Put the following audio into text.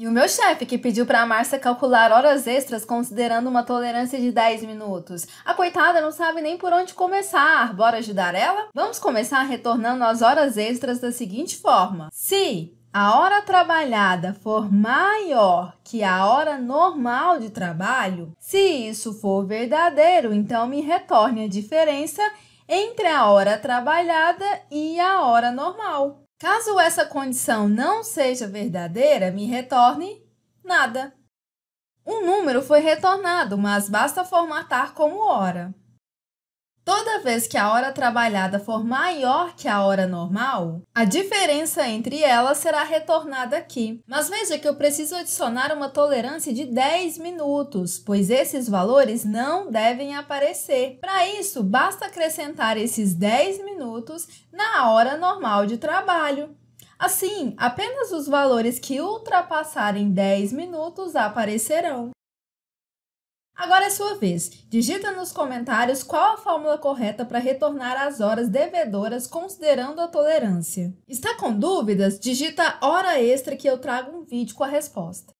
E o meu chefe, que pediu para a Márcia calcular horas extras considerando uma tolerância de 10 minutos. A coitada não sabe nem por onde começar, bora ajudar ela? Vamos começar retornando as horas extras da seguinte forma: se a hora trabalhada for maior que a hora normal de trabalho, se isso for verdadeiro, então me retorne a diferença entre a hora trabalhada e a hora normal. Caso essa condição não seja verdadeira, me retorne nada. Um número foi retornado, mas basta formatar como hora. Toda vez que a hora trabalhada for maior que a hora normal, a diferença entre elas será retornada aqui. Mas veja que eu preciso adicionar uma tolerância de 10 minutos, pois esses valores não devem aparecer. Para isso, basta acrescentar esses 10 minutos na hora normal de trabalho. Assim, apenas os valores que ultrapassarem 10 minutos aparecerão. Agora é sua vez. Digita nos comentários qual a fórmula correta para retornar as horas devedoras considerando a tolerância. Está com dúvidas? Digita hora extra que eu trago um vídeo com a resposta.